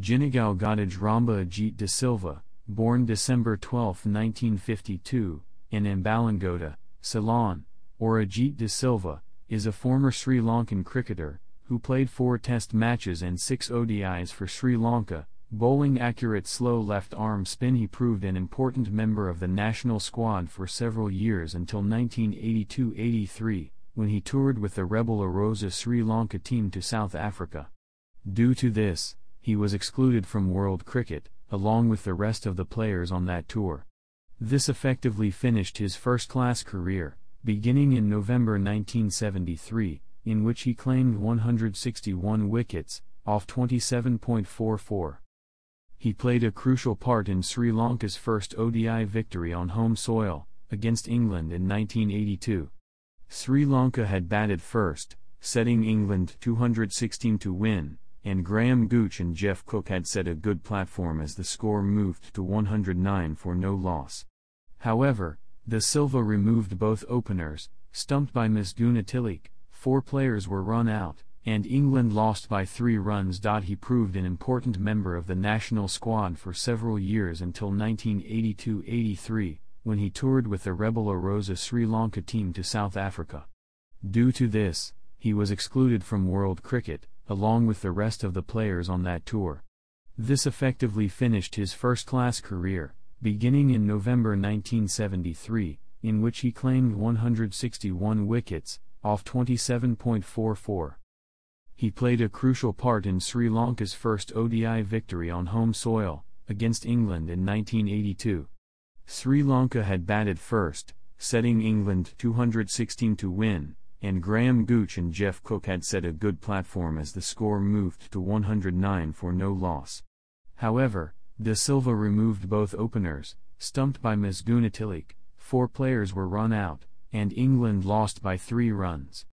Jinigal Gadaj Ramba Ajit de Silva, born December 12, 1952, in Ambalangoda, Ceylon, or Ajit de Silva, is a former Sri Lankan cricketer, who played four Test matches and six ODIs for Sri Lanka. Bowling accurate slow left arm spin he proved an important member of the national squad for several years until 1982-83, when he toured with the Rebel Arosa Sri Lanka team to South Africa. Due to this, he was excluded from world cricket, along with the rest of the players on that tour. This effectively finished his first-class career, beginning in November 1973, in which he claimed 161 wickets, off 27.44. He played a crucial part in Sri Lanka's first ODI victory on home soil, against England in 1982. Sri Lanka had batted first, setting England 216 to win, and Graham Gooch and Jeff Cook had set a good platform as the score moved to 109 for no loss. However, the Silva removed both openers, stumped by Misguna Tillich, four players were run out, and England lost by three runs. He proved an important member of the national squad for several years until 1982-83, when he toured with the Rebel Arosa Sri Lanka team to South Africa. Due to this, he was excluded from world cricket, along with the rest of the players on that tour. This effectively finished his first-class career, beginning in November 1973, in which he claimed 161 wickets, off 27.44. He played a crucial part in Sri Lanka's first ODI victory on home soil, against England in 1982. Sri Lanka had batted first, setting England 216 to win, and Graham Gooch and Jeff Cook had set a good platform as the score moved to 109 for no loss. However, De Silva removed both openers, stumped by Ms. Gunatilik, four players were run out, and England lost by three runs.